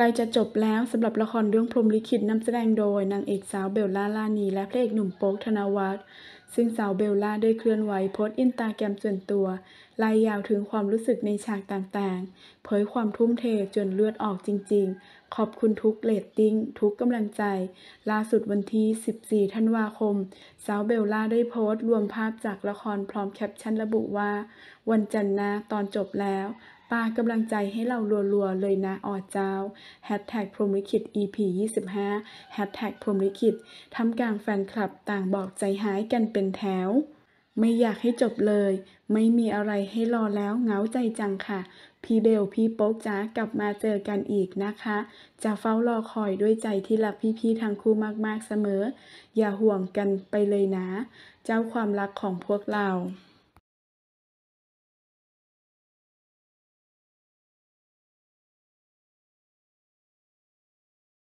ใกล้จะจบแล้วสำหรับละครเรื่องพรมลิขิตนำแสดงโดยนางเอกสาวเบลล่าลานีและพระเอกหนุ่มโป๊กธนวัฒน์ซึ่งสาวเบลล่าได้เคลื่อนไหวโพสต์อินตาแกรมส่วนตัว ลายาวถึงความรู้สึกในฉากต่างๆ เผยความทุ่มเทจนเลือดออกจริง ๆ ขอบคุณทุกเลตติ้ง ทุกกำลังใจ ล่าสุดวันที่ 14 ธันวาคม สาวเบลล่าได้โพสต์รวมภาพจากละครพร้อมแคปชั่นระบุว่าวันจันทร์นะตอนจบแล้วปากำลังใจให้เรารัว ๆ เลยนะออเจ้าแฮชแท็กพรมลิขิต EP 25แฮชแท็กพรมลิขิตทำกลางแฟนคลับต่างบอกใจหายกันเป็นแถว ไม่อยากให้จบเลย ไม่มีอะไรให้รอแล้วเงาใจจังค่ะ พี่เบลพี่โป๊กจ้ากลับมาเจอกันอีกนะคะ จะเฝ้ารอคอยด้วยใจที่รักพี่ ๆทั้งคู่มากๆเสมอ อย่าห่วงกันไปเลยนะ เจ้าความรักของพวกเรา